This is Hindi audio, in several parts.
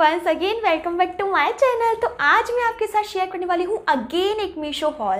Once again welcome back to my channel तो आज मैं आपके साथ शेयर करने वाली हूँ अगेन एक मीशो हॉल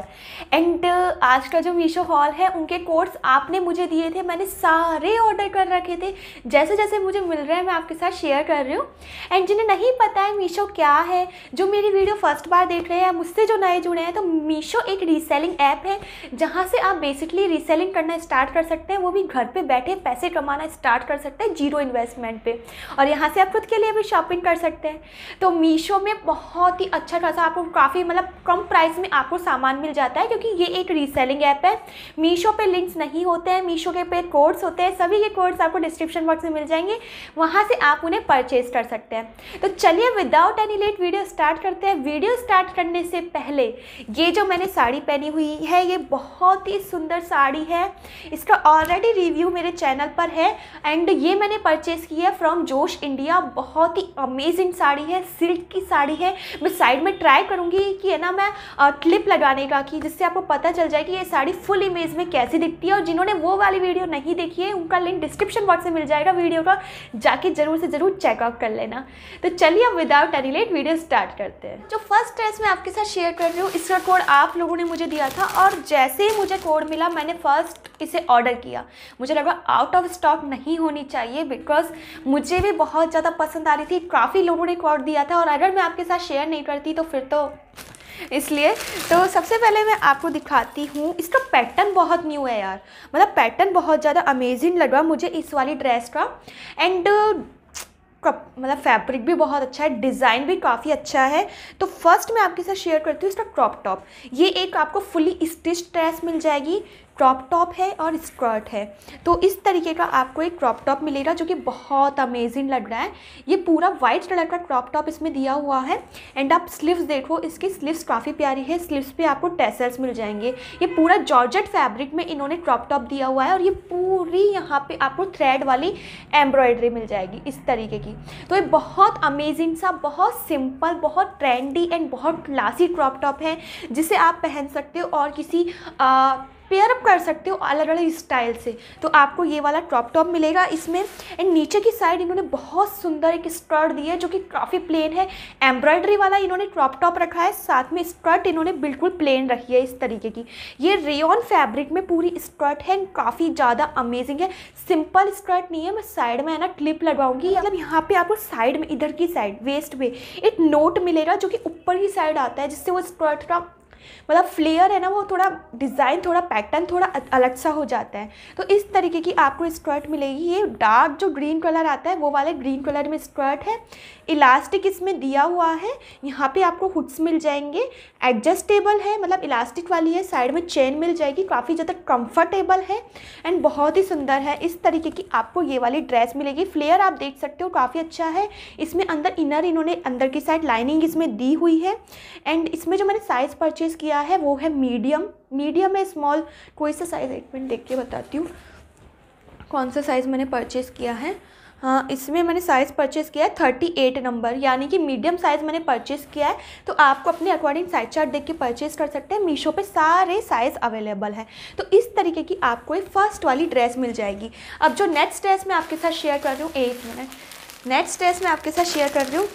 एंड आज का जो मीशो हॉल है उनके कोड्स आपने मुझे दिए थे मैंने सारे ऑर्डर कर रखे थे जैसे जैसे मुझे मिल रहे हैं मैं आपके साथ शेयर कर रही हूँ एंड जिन्हें नहीं पता है मीशो क्या है जो मेरी वीडियो फर्स्ट बार देख रहे हैं मुझसे जो नए जुड़े हैं तो मीशो एक रीसेलिंग ऐप है जहाँ से आप बेसिकली रीसेलिंग करना स्टार्ट कर सकते हैं वो भी घर पर बैठे पैसे कमाना स्टार्ट कर सकते हैं जीरो इन्वेस्टमेंट पर और यहाँ से आप खुद के लिए भी शॉपिंग कर सकते सकते हैं तो मीशो में बहुत ही अच्छा खासा आपको काफ़ी मतलब कम प्राइस में आपको सामान मिल जाता है क्योंकि ये एक रीसेलिंग ऐप है मीशो पे लिंक्स नहीं होते हैं मीशो के पे कोड्स होते हैं सभी के कोड्स आपको डिस्क्रिप्शन बॉक्स में मिल जाएंगे वहाँ से आप उन्हें परचेज कर सकते हैं तो चलिए without any late video start करते हैं वीडियो स्टार्ट करने से पहले ये जो मैंने साड़ी पहनी हुई है ये बहुत ही सुंदर साड़ी है इसका ऑलरेडी रिव्यू मेरे चैनल पर है एंड ये मैंने परचेज़ किया है फ्रॉम जोश इंडिया बहुत ही अमेजिंग अमेजिंग साड़ी है सिल्क की साड़ी है मैं साइड में ट्राई करूँगी कि है ना मैं क्लिप लगाने का कि जिससे आपको पता चल जाए कि ये साड़ी फुल इमेज में कैसी दिखती है और जिन्होंने वो वाली वीडियो नहीं देखी है उनका लिंक डिस्क्रिप्शन बॉक्स में मिल जाएगा वीडियो का जाके ज़रूर से ज़रूर चेकआउट कर लेना तो चलिए अब without any late video start करते हैं जो फर्स्ट ड्रेस मैं आपके साथ शेयर कर रही हूँ इसका कोड आप लोगों ने मुझे दिया था और जैसे ही मुझे कोड मिला मैंने फर्स्ट इसे ऑर्डर किया मुझे लगा आउट ऑफ स्टॉक नहीं होनी चाहिए बिकॉज मुझे भी बहुत ज़्यादा पसंद आ रही थी काफ़ी काफ़ी लोगों ने क्वाट दिया था और अगर मैं आपके साथ शेयर नहीं करती तो फिर तो इसलिए तो सबसे पहले मैं आपको दिखाती हूँ इसका पैटर्न बहुत न्यू है यार मतलब पैटर्न बहुत ज़्यादा अमेजिंग लगा मुझे इस वाली ड्रेस का एंड मतलब फैब्रिक भी बहुत अच्छा है डिज़ाइन भी काफ़ी अच्छा है तो फर्स्ट मैं आपके साथ शेयर करती हूँ इसका क्रॉप टॉप ये एक आपको फुली स्टिच ड्रेस मिल जाएगी क्रॉप टॉप है और स्कर्ट है तो इस तरीके का आपको एक क्रॉप टॉप मिलेगा जो कि बहुत अमेजिंग लग रहा है ये पूरा वाइट कलर का क्रॉप टॉप इसमें दिया हुआ है एंड आप स्लीव्स देखो इसकी स्लीव्स काफ़ी प्यारी है स्लीव्स पे आपको टेसल्स मिल जाएंगे ये पूरा जॉर्जेट फैब्रिक में इन्होंने क्रॉप टॉप दिया हुआ है और ये पूरी यहाँ पर आपको थ्रेड वाली एम्ब्रॉयडरी मिल जाएगी इस तरीके की तो ये बहुत अमेजिंग सा बहुत सिंपल बहुत ट्रेंडी एंड बहुत क्लासी क्रॉप टॉप है जिसे आप पहन सकते हो और किसी आ, पेयर अप कर सकते हो अलग अलग स्टाइल से तो आपको ये वाला क्रॉप टॉप मिलेगा इसमें एंड नीचे की साइड इन्होंने बहुत सुंदर एक स्कर्ट दी है जो कि काफ़ी प्लेन है एम्ब्रॉयडरी वाला इन्होंने क्रॉप टॉप रखा है साथ में स्कर्ट इन्होंने बिल्कुल प्लेन रखी है इस तरीके की ये रेयन फैब्रिक में पूरी स्कर्ट है काफ़ी ज़्यादा अमेजिंग है सिंपल स्कर्ट नहीं है मैं साइड में है ना क्लिप लगाऊंगी मतलब यहाँ पे आपको साइड में इधर की साइड वेस्ट में एक नोट मिलेगा जो कि ऊपर की साइड आता है जिससे वो स्कर्ट का मतलब फ्लेयर है ना वो थोड़ा डिज़ाइन थोड़ा पैटर्न थोड़ा अलग सा हो जाता है तो इस तरीके की आपको स्कर्ट मिलेगी ये डार्क जो ग्रीन कलर आता है वो वाले ग्रीन कलर में स्कर्ट है इलास्टिक इसमें दिया हुआ है यहाँ पे आपको हुड्स मिल जाएंगे एडजस्टेबल है मतलब इलास्टिक वाली है साइड में चेन मिल जाएगी काफ़ी ज़्यादा कंफर्टेबल है एंड बहुत ही सुंदर है इस तरीके की आपको ये वाली ड्रेस मिलेगी फ्लेयर आप देख सकते हो काफ़ी अच्छा है इसमें अंदर इनर इन्होंने अंदर की साइड लाइनिंग इसमें दी हुई है एंड इसमें जो मैंने साइज़ परचेज साइज किया है वो है मीडियम मीडियम है स्मॉल कोई सा साइज़ एक मिनट देख के बताती हूँ कौन सा साइज़ मैंने परचेज़ किया है हाँ इसमें मैंने साइज़ परचेस किया है थर्टी एट नंबर यानी कि मीडियम साइज़ मैंने परचेस किया है तो आपको अपने अकॉर्डिंग साइज चार्ट देख के परचेज़ कर सकते हैं मीशो पे सारे साइज़ अवेलेबल है तो इस तरीके की आपको एक फ़र्स्ट वाली ड्रेस मिल जाएगी अब जो नेक्स्ट ड्रेस मैं आपके साथ शेयर कर रही हूँ एक मिनट नेक्स्ट ड्रेस मैं आपके साथ शेयर कर रही हूँ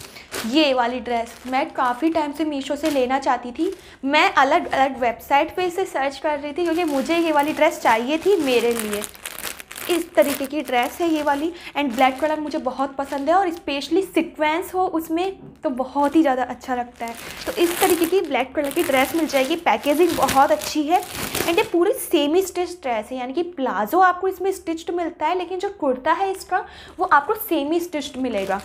ये वाली ड्रेस मैं काफ़ी टाइम से मीशो से लेना चाहती थी मैं अलग अलग वेबसाइट पे इसे सर्च कर रही थी क्योंकि मुझे ये वाली ड्रेस चाहिए थी मेरे लिए इस तरीके की ड्रेस है ये वाली एंड ब्लैक कलर मुझे बहुत पसंद है और स्पेशली सिक्वेंस हो उसमें तो बहुत ही ज़्यादा अच्छा लगता है तो इस तरीके की ब्लैक कलर की ड्रेस मिल जाएगी पैकेजिंग बहुत अच्छी है एंड ये पूरी सेमी स्टिच ड्रेस है यानी कि प्लाजो आपको इसमें स्टिच्ड मिलता है लेकिन जो कुर्ता है इसका वो आपको सेमी स्टिच्ड मिलेगा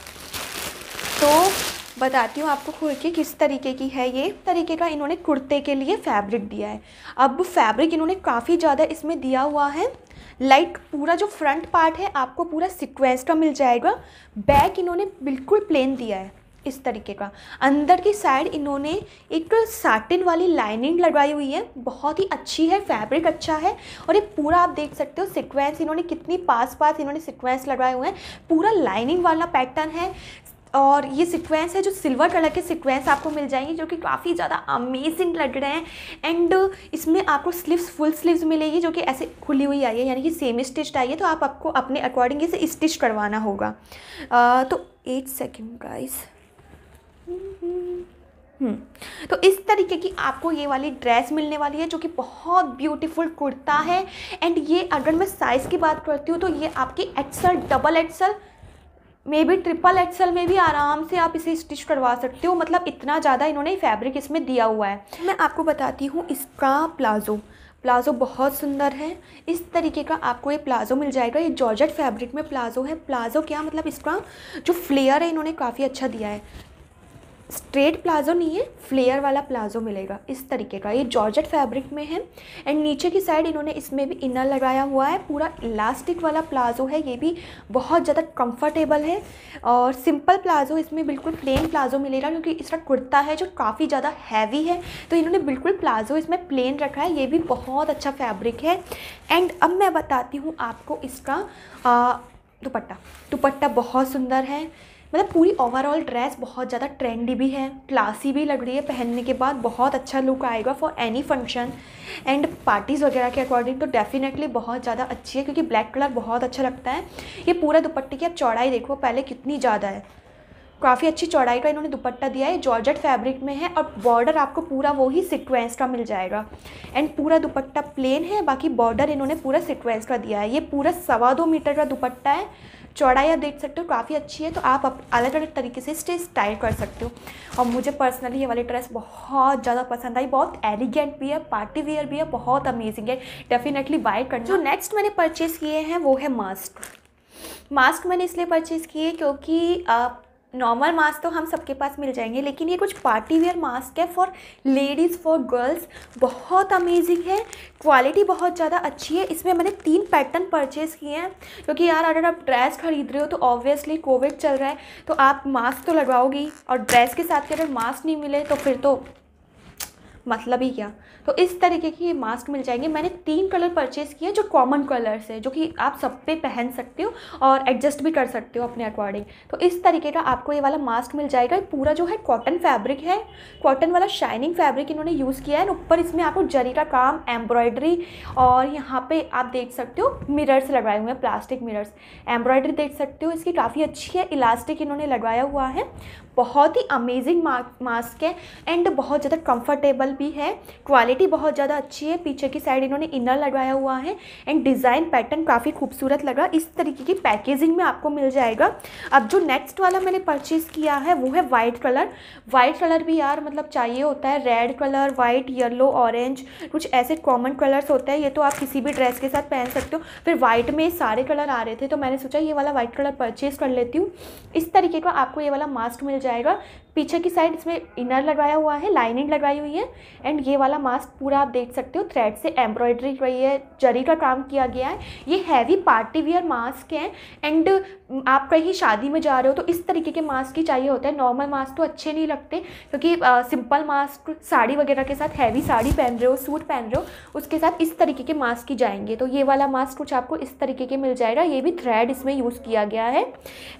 बताती हूँ आपको कुर्ती किस तरीके की है ये तरीके का इन्होंने कुर्ते के लिए फैब्रिक दिया है अब फैब्रिक इन्होंने काफ़ी ज़्यादा इसमें दिया हुआ है लाइक पूरा जो फ्रंट पार्ट है आपको पूरा सिक्वेंस का मिल जाएगा बैक इन्होंने बिल्कुल प्लेन दिया है इस तरीके का अंदर की साइड इन्होंने एक साटिन वाली लाइनिंग लगाई हुई है बहुत ही अच्छी है फैब्रिक अच्छा है और ये पूरा आप देख सकते हो सिक्वेंस इन्होंने कितनी पास पास इन्होंने सिक्वेंस लगाए हुए हैं पूरा लाइनिंग वाला पैटर्न है और ये सीक्वेंस है जो सिल्वर कलर के सीक्वेंस आपको मिल जाएंगे जो कि काफ़ी ज़्यादा अमेजिंग लग रहे हैं एंड इसमें आपको स्लीव्स फुल स्लीव्स मिलेगी जो कि ऐसे खुली हुई आई है यानी कि सेम स्टिच्ड आई है तो आप आपको अपने अकॉर्डिंग इसे स्टिच करवाना होगा आ, तो एट सेकेंड प्राइस तो इस तरीके की आपको ये वाली ड्रेस मिलने वाली है जो कि बहुत ब्यूटीफुल कुर्ता है एंड ये अगर मैं साइज़ की बात करती हूँ तो ये आपकी XL double XL may be triple XL में भी आराम से आप इसे स्टिच करवा सकते हो मतलब इतना ज़्यादा इन्होंने फैब्रिक इसमें दिया हुआ है मैं आपको बताती हूँ इसका प्लाज़ो प्लाज़ो बहुत सुंदर है इस तरीके का आपको ये प्लाज़ो मिल जाएगा ये जॉर्जेट फैब्रिक में प्लाज़ो है प्लाज़ो क्या मतलब इसका जो फ्लेयर है इन्होंने काफ़ी अच्छा दिया है स्ट्रेट प्लाजो नहीं है फ्लेयर वाला प्लाजो मिलेगा इस तरीके का ये जॉर्जेट फैब्रिक में है एंड नीचे की साइड इन्होंने इसमें भी इनर लगाया हुआ है पूरा इलास्टिक वाला प्लाजो है ये भी बहुत ज़्यादा कंफर्टेबल है और सिंपल प्लाजो इसमें बिल्कुल प्लेन प्लाजो मिलेगा क्योंकि इसका कुर्ता है जो काफ़ी ज़्यादा हैवी है तो इन्होंने बिल्कुल प्लाजो इसमें प्लेन रखा है ये भी बहुत अच्छा फैब्रिक है एंड अब मैं बताती हूँ आपको इसका दुपट्टा दुपट्टा बहुत सुंदर है मतलब पूरी ओवरऑल ड्रेस बहुत ज़्यादा ट्रेंडी भी है क्लासी भी लग रही है पहनने के बाद बहुत अच्छा लुक आएगा for any function and parties वगैरह के अकॉर्डिंग तो डेफिनेटली बहुत ज़्यादा अच्छी है क्योंकि ब्लैक कलर बहुत अच्छा लगता है ये पूरा दुपट्टे की आप चौड़ाई देखो पहले कितनी ज़्यादा है काफ़ी अच्छी चौड़ाई का इन्होंने दुपट्टा दिया है जॉर्जेट फैब्रिक में है और बॉर्डर आपको पूरा वो ही सिक्वेंस का मिल जाएगा एंड पूरा दुपट्टा प्लेन है बाकी बॉर्डर इन्होंने पूरा सिक्वेंस का दिया है ये पूरा सवा दो मीटर का दुपट्टा है चौड़ाई आप देख सकते हो काफ़ी अच्छी है तो आप अलग अलग तरीके से स्टे स्टाइल कर सकते हो और मुझे पर्सनली ये वाली ड्रेस बहुत ज़्यादा पसंद आई बहुत एलिगेंट भी है पार्टी वेयर भी है बहुत अमेजिंग है डेफिनेटली बाय कर जो नेक्स्ट मैंने परचेज़ किए हैं वो है मास्क मास्क मैंने इसलिए परचेज़ किए क्योंकि आप नॉर्मल मास्क तो हम सबके पास मिल जाएंगे लेकिन ये कुछ पार्टी वेयर मास्क है फॉर लेडीज़ फॉर गर्ल्स बहुत अमेजिंग है क्वालिटी बहुत ज़्यादा अच्छी है इसमें मैंने तीन पैटर्न परचेज़ किए हैं क्योंकि यार अगर आप ड्रेस खरीद रहे हो तो ऑब्वियसली कोविड चल रहा है तो आप मास्क तो लगवाओगी और ड्रेस के साथ के अगर मास्क नहीं मिले तो फिर तो मतलब ही क्या तो इस तरीके की ये मास्क मिल जाएंगे मैंने तीन कलर परचेज़ किए जो कॉमन कलर्स है जो कि आप सब पे पहन सकते हो और एडजस्ट भी कर सकते हो अपने अकॉर्डिंग तो इस तरीके का आपको ये वाला मास्क मिल जाएगा पूरा जो है कॉटन फैब्रिक है कॉटन वाला शाइनिंग फैब्रिक इन्होंने यूज़ किया है ऊपर इसमें आपको जरी का काम एम्ब्रॉयडरी और यहाँ पर आप देख सकते हो मिरर्स लगाए हुए हैं प्लास्टिक मिरर्स एम्ब्रॉयडरी देख सकते हो इसकी काफ़ी अच्छी है इलास्टिक इन्होंने लगाया हुआ है बहुत ही अमेजिंग मास्क है एंड बहुत ज़्यादा कंफर्टेबल भी है क्वालिटी बहुत ज़्यादा अच्छी है पीछे की साइड इन्होंने इनर लगवाया हुआ है एंड डिज़ाइन पैटर्न काफ़ी खूबसूरत लग रहा इस तरीके की पैकेजिंग में आपको मिल जाएगा अब जो नेक्स्ट वाला मैंने परचेज़ किया है वो है वाइट कलर वाइट कलर भी यार मतलब चाहिए होता है red colour white yellow orange कुछ ऐसे कॉमन कलर्स होते हैं ये तो आप किसी भी ड्रेस के साथ पहन सकते हो फिर वाइट में सारे कलर आ रहे थे तो मैंने सोचा ये वाला वाइट कलर परचेज़ कर लेती हूँ इस तरीके का आपको ये वाला मास्क मिल जाएगा पीछे की साइड इसमें इनर लगाया हुआ है लाइनिंग लगाई हुई है एंड ये वाला मास्क पूरा आप देख सकते हो थ्रेड से एम्ब्रॉयडरी रही है जरी का काम किया गया है ये हैवी पार्टी वियर मास्क है एंड आप कहीं शादी में जा रहे हो तो इस तरीके के मास्क ही चाहिए होते हैं नॉर्मल मास्क तो अच्छे नहीं लगते क्योंकि सिंपल मास्क साड़ी वगैरह के साथ हैवी साड़ी पहन रहे हो सूट पहन रहे हो उसके साथ इस तरीके के मास्क ही जाएंगे तो ये वाला मास्क कुछ आपको इस तरीके के मिल जाएगा ये भी थ्रेड इसमें यूज़ किया गया है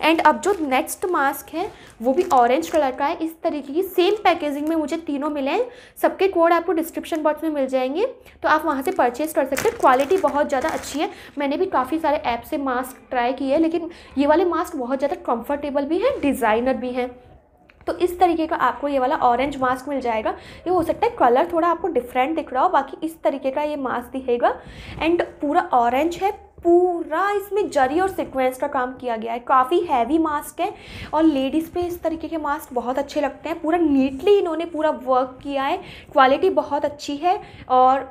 एंड अब जो नेक्स्ट मास्क है वो भी ऑरेंज कलर का है इस तरीके की सेम पैकेजिंग में मुझे तीनों मिले हैं सबके कोड आपको डिस्क्रिप्शन बॉक्स में मिल जाएंगे तो आप वहाँ से परचेज़ कर सकते हैं क्वालिटी बहुत ज़्यादा अच्छी है मैंने भी काफ़ी सारे ऐप से मास्क ट्राई किए लेकिन ये वाले मास्क बहुत ज़्यादा कंफर्टेबल भी हैं डिज़ाइनर भी हैं तो इस तरीके का आपको ये वाला ऑरेंज मास्क मिल जाएगा ये हो सकता है कलर थोड़ा आपको डिफरेंट दिख रहा हो बाकी इस तरीके का ये मास्क दिखेगा एंड पूरा ऑरेंज है पूरा इसमें जरी और सिक्वेंस का काम किया गया है काफ़ी हैवी मास्क है और लेडीज़ पे इस तरीके के मास्क बहुत अच्छे लगते हैं पूरा नीटली इन्होंने पूरा वर्क किया है क्वालिटी बहुत अच्छी है और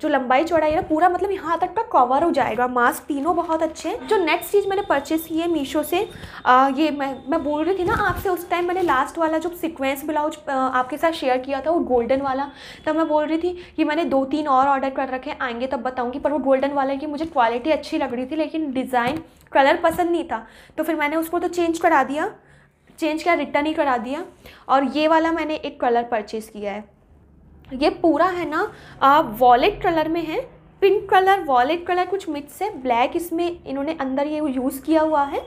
जो लंबाई चौड़ाई है ना पूरा मतलब यहाँ तक का कवर हो जाएगा मास्क तीनों बहुत अच्छे हैं जो नेक्स्ट चीज़ मैंने परचेस की है मीशो से आ, ये मैं मैं बोल रही थी ना आपसे उस टाइम मैंने लास्ट वाला जो सीक्वेंस ब्लाउज आपके साथ शेयर किया था वो गोल्डन वाला तब मैं बोल रही थी कि मैंने दो तीन और ऑर्डर कर रखे आएंगे तब बताऊँगी पर वो गोल्डन वाले की मुझे क्वालिटी अच्छी लग रही थी लेकिन डिज़ाइन कलर पसंद नहीं था तो फिर मैंने उसको तो चेंज करा दिया चेंज किया रिटर्न ही करा दिया और ये वाला मैंने एक कलर परचेज़ किया है ये पूरा है ना वॉलेट कलर में है पिंक कलर वॉलेट कलर कुछ मिक्स है ब्लैक इसमें इन्होंने अंदर ये यूज़ किया हुआ है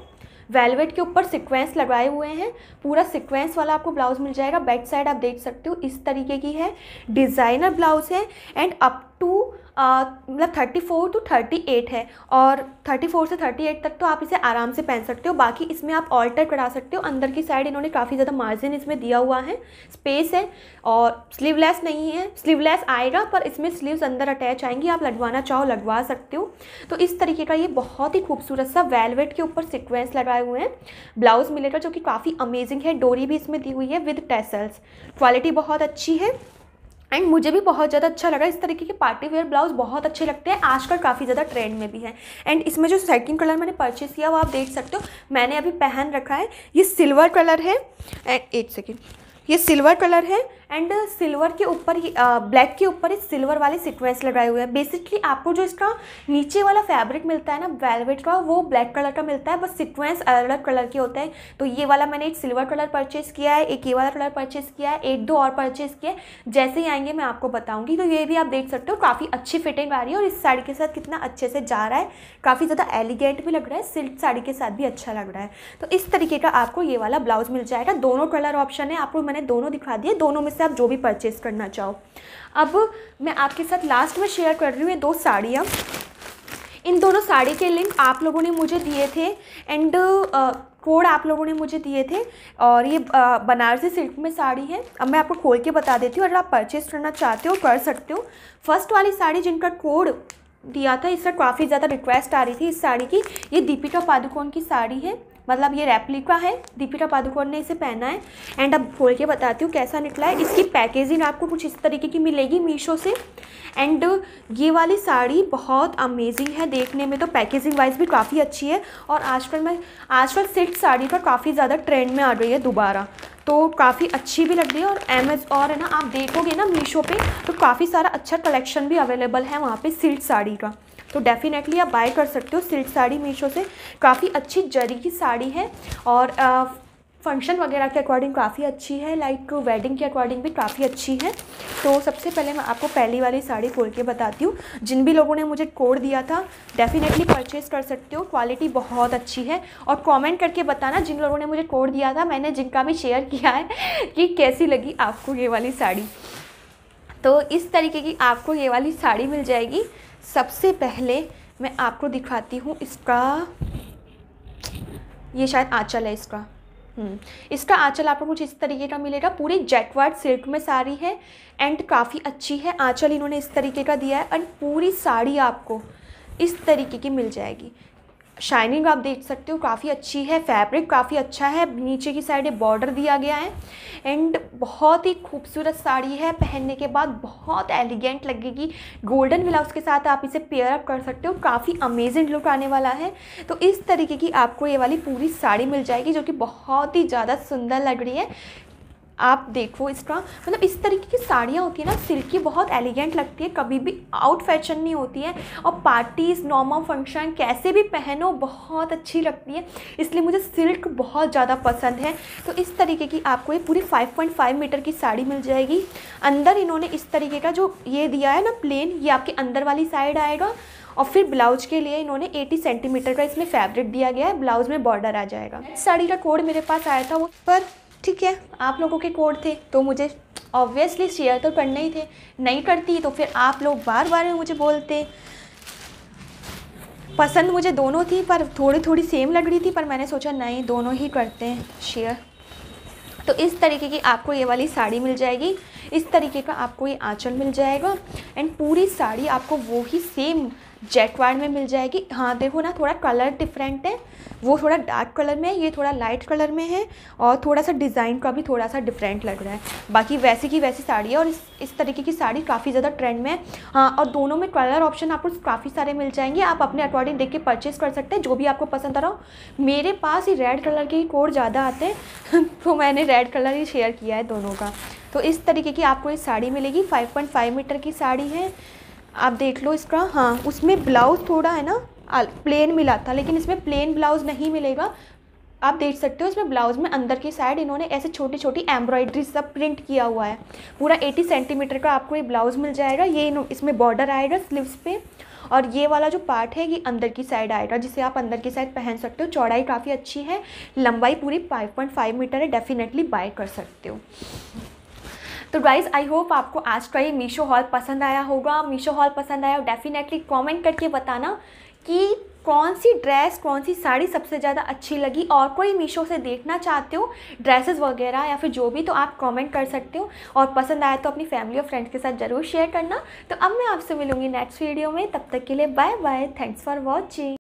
वेलवेट के ऊपर सिक्वेंस लगाए हुए हैं पूरा सिक्वेंस वाला आपको ब्लाउज मिल जाएगा बैक साइड आप देख सकते हो इस तरीके की है डिज़ाइनर ब्लाउज है एंड अप टू मतलब thirty four to thirty eight है और थर्टी फोर से थर्टी एट तक तो आप इसे आराम से पहन सकते हो बाकी इसमें आप ऑल्टर करा सकते हो अंदर की साइड इन्होंने काफ़ी ज़्यादा मार्जिन इसमें दिया हुआ है स्पेस है और स्लीवलेस नहीं है स्लीवलेस आएगा पर इसमें स्लीव्स अंदर अटैच आएंगी आप लगवाना चाहो लगवा सकते हो तो इस तरीके का ये बहुत ही खूबसूरत सा वेलवेट के ऊपर सिक्वेंस लगाए हुए हैं ब्लाउज़ मिलेगा जो कि काफ़ी अमेजिंग है डोरी भी इसमें दी हुई है विद टेसल्स क्वालिटी बहुत अच्छी है एंड मुझे भी बहुत ज़्यादा अच्छा लगा इस तरीके के पार्टी वेयर ब्लाउज बहुत अच्छे लगते हैं आजकल काफ़ी ज़्यादा ट्रेंड में भी है एंड इसमें जो सेकंड कलर मैंने परचेस किया वो आप देख सकते हो मैंने अभी पहन रखा है ये सिल्वर कलर है एंड एट सेकेंड ये सिल्वर कलर है एंड सिल्वर के ऊपर ही ब्लैक के ऊपर ही सिल्वर वाले सिक्वेंस लगाए हुए हैं बेसिकली आपको जो इसका नीचे वाला फैब्रिक मिलता है ना वेलवेट का वो ब्लैक कलर का मिलता है बस सिक्वेंस अलग अलग कलर के होते हैं तो ये वाला मैंने एक सिल्वर कलर परचेज़ किया है एक ये वाला कलर परचेज़ किया है एक दो और परचेज़ किया है जैसे ही आएंगे मैं आपको बताऊँगी तो ये भी आप देख सकते हो काफ़ी अच्छी फिटिंग आ रही है और इस साड़ी के साथ कितना अच्छे से जा रहा है काफ़ी ज़्यादा एलिगेंट भी लग रहा है सिल्क साड़ी के साथ भी अच्छा लग रहा है तो इस तरीके का आपको ये वाला ब्लाउज़ मिल जाएगा दोनों कलर ऑप्शन है आपको मैंने मैंने दोनों दिखा दिए दोनों में से आप जो भी परचेज़ करना चाहो अब मैं आपके साथ लास्ट में शेयर कर रही हूँ ये दो साड़ियाँ इन दोनों साड़ी के लिंक आप लोगों ने मुझे दिए थे एंड कोड आप लोगों ने मुझे दिए थे और ये बनारसी सिल्क में साड़ी है अब मैं आपको खोल के बता देती हूँ अगर आप परचेज़ करना चाहते हो कर सकते हो फर्स्ट वाली साड़ी जिनका कोड दिया था इससे काफ़ी ज़्यादा रिक्वेस्ट आ रही थी इस साड़ी की ये दीपिका पादुकोण की साड़ी है मतलब ये रेप्लिका है दीपिका पादुकोण ने इसे पहना है एंड अब खोल के बताती हूँ कैसा निकला है इसकी पैकेजिंग आपको कुछ इस तरीके की मिलेगी मीशो से एंड ये वाली साड़ी बहुत अमेजिंग है देखने में तो पैकेजिंग वाइज भी काफ़ी अच्छी है और आजकल मैं आजकल सिल्क साड़ी पर काफ़ी ज़्यादा ट्रेंड में आ रही है दोबारा तो काफ़ी अच्छी भी लग रही है और एम और है ना आप देखोगे ना मीशो पे तो काफ़ी सारा अच्छा कलेक्शन भी अवेलेबल है वहाँ पे सिल्क साड़ी का तो डेफ़िनेटली आप बाय कर सकते हो सिल्क साड़ी मीशो से काफ़ी अच्छी जरी की साड़ी है और फंक्शन वगैरह के अकॉर्डिंग काफ़ी अच्छी है लाइक वेडिंग के अकॉर्डिंग भी काफ़ी अच्छी है तो सबसे पहले मैं आपको पहली वाली साड़ी खोल के बताती हूँ जिन भी लोगों ने मुझे कोड दिया था डेफिनेटली परचेज़ कर सकते हो क्वालिटी बहुत अच्छी है और कॉमेंट करके बताना जिन लोगों ने मुझे कोड दिया था मैंने जिनका भी शेयर किया है कि कैसी लगी आपको ये वाली साड़ी तो इस तरीके की आपको ये वाली साड़ी मिल जाएगी सबसे पहले मैं आपको दिखाती हूँ इसका ये शायद आँचल है इसका हम्म। इसका आंचल आपको कुछ इस तरीके का मिलेगा पूरी जेटवर्ड सिल्क में साड़ी है एंड काफ़ी अच्छी है आंचल इन्होंने इस तरीके का दिया है एंड पूरी साड़ी आपको इस तरीके की मिल जाएगी शाइनिंग आप देख सकते हो काफ़ी अच्छी है फैब्रिक काफ़ी अच्छा है नीचे की साइड बॉर्डर दिया गया है एंड बहुत ही खूबसूरत साड़ी है पहनने के बाद बहुत एलिगेंट लगेगी गोल्डन ब्लाउज के साथ आप इसे पेयर अप कर सकते हो काफ़ी अमेजिंग लुक आने वाला है तो इस तरीके की आपको ये वाली पूरी साड़ी मिल जाएगी जो कि बहुत ही ज़्यादा सुंदर लग रही है आप देखो इसका मतलब इस तरीके की साड़ियाँ होती है ना सिल्क बहुत एलिगेंट लगती है कभी भी आउट फैशन नहीं होती है और पार्टीज़ नॉर्मल फंक्शन कैसे भी पहनो बहुत अच्छी लगती है इसलिए मुझे सिल्क बहुत ज़्यादा पसंद है तो इस तरीके की आपको ये पूरी 5.5 मीटर की साड़ी मिल जाएगी अंदर इन्होंने इस तरीके का जो ये दिया है ना प्लेन ये आपके अंदर वाली साइड आएगा और फिर ब्लाउज के लिए इन्होंने 80 सेंटीमीटर का इसमें फैब्रिक दिया गया है ब्लाउज में बॉर्डर आ जाएगा साड़ी का कोड मेरे पास आया था वो पर ठीक है आप लोगों के कोड थे तो मुझे ऑब्वियसली शेयर तो करना ही थे नहीं करती तो फिर आप लोग बार बार मुझे बोलते पसंद मुझे दोनों थी पर थोड़ी थोड़ी सेम लग रही थी पर मैंने सोचा नहीं दोनों ही करते हैं शेयर तो इस तरीके की आपको ये वाली साड़ी मिल जाएगी इस तरीके का आपको ये आँचल मिल जाएगा एंड पूरी साड़ी आपको वो ही सेम जेकवाड में मिल जाएगी हाँ देखो ना थोड़ा कलर डिफरेंट है वो थोड़ा डार्क कलर में है ये थोड़ा लाइट कलर में है और थोड़ा सा डिज़ाइन का भी थोड़ा सा डिफरेंट लग रहा है बाकी वैसी की वैसी साड़ी है और इस इस तरीके की साड़ी काफ़ी ज़्यादा ट्रेंड में है हाँ और दोनों में कलर ऑप्शन आपको काफ़ी सारे मिल जाएंगे आप अपने अकॉर्डिंग देख के परचेज़ कर सकते हैं जो भी आपको पसंद आ रहा हो मेरे पास ही रेड कलर के ही कोड ज़्यादा आते हैं तो मैंने रेड कलर ही शेयर किया है दोनों का तो इस तरीके की आपको ये साड़ी मिलेगी फाइव मीटर की साड़ी है आप देख लो इसका हाँ उसमें ब्लाउज़ थोड़ा है ना प्लेन मिला था लेकिन इसमें प्लेन ब्लाउज़ नहीं मिलेगा आप देख सकते हो इसमें ब्लाउज़ में अंदर की साइड इन्होंने ऐसे छोटी छोटी एम्ब्रॉयडरी सब प्रिंट किया हुआ है पूरा 80 सेंटीमीटर का आपको ये ब्लाउज़ मिल जाएगा ये इसमें बॉर्डर आएगा स्लीव्स पे और ये वाला जो पार्ट है ये अंदर की साइड आएगा जिसे आप अंदर की साइड पहन सकते हो चौड़ाई काफ़ी अच्छी है लंबाई पूरी 5.5 मीटर है डेफिनेटली बाय कर सकते हो तो गाइज़ आई होप आपको आज का ये मीशो हॉल पसंद आया होगा मीशो हॉल पसंद आया डेफिनेटली कमेंट करके बताना कि कौन सी ड्रेस कौन सी साड़ी सबसे ज़्यादा अच्छी लगी और कोई मीशो से देखना चाहते हो ड्रेसेस वगैरह या फिर जो भी तो आप कमेंट कर सकते हो और पसंद आया तो अपनी फैमिली और फ्रेंड्स के साथ ज़रूर शेयर करना तो अब मैं आपसे मिलूँगी नेक्स्ट वीडियो में तब तक के लिए bye bye thanks for watching